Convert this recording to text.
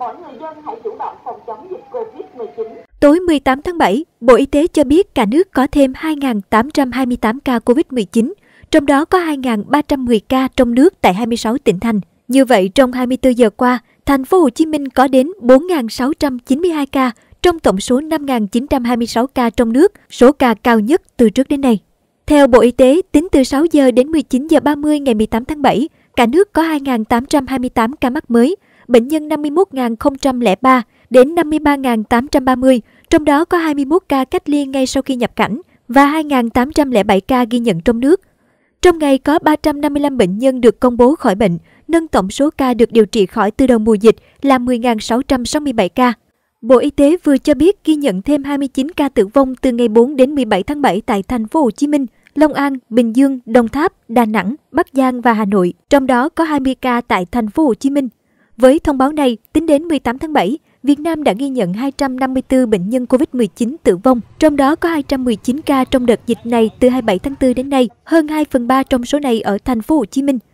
Mỗi người dân hãy chủ động phòng chống dịch COVID-19. Tối 18 tháng 7, Bộ Y tế cho biết cả nước có thêm 2.828 ca COVID-19, trong đó có 2.310 ca trong nước tại 26 tỉnh thành. Như vậy, trong 24 giờ qua, thành phố Hồ Chí Minh có đến 4.692 ca trong tổng số 5.926 ca trong nước, số ca cao nhất từ trước đến nay. Theo Bộ Y tế, tính từ 6 giờ đến 19 giờ 30 ngày 18 tháng 7, cả nước có 2.828 ca mắc mới, bệnh nhân 51.003 đến 53.830, trong đó có 21 ca cách ly ngay sau khi nhập cảnh và 2.807 ca ghi nhận trong nước. Trong ngày có 355 bệnh nhân được công bố khỏi bệnh, nâng tổng số ca được điều trị khỏi từ đầu mùa dịch là 10.667 ca. Bộ Y tế vừa cho biết ghi nhận thêm 29 ca tử vong từ ngày 4 đến 17 tháng 7 tại thành phố Hồ Chí Minh, Long An, Bình Dương, Đồng Tháp, Đà Nẵng, Bắc Giang và Hà Nội, trong đó có 20 ca tại thành phố Hồ Chí Minh. Với thông báo này, tính đến 18 tháng 7, Việt Nam đã ghi nhận 254 bệnh nhân COVID-19 tử vong, trong đó có 219 ca trong đợt dịch này từ 27 tháng 4 đến nay, hơn 2 phần 3 trong số này ở thành phố Hồ Chí Minh.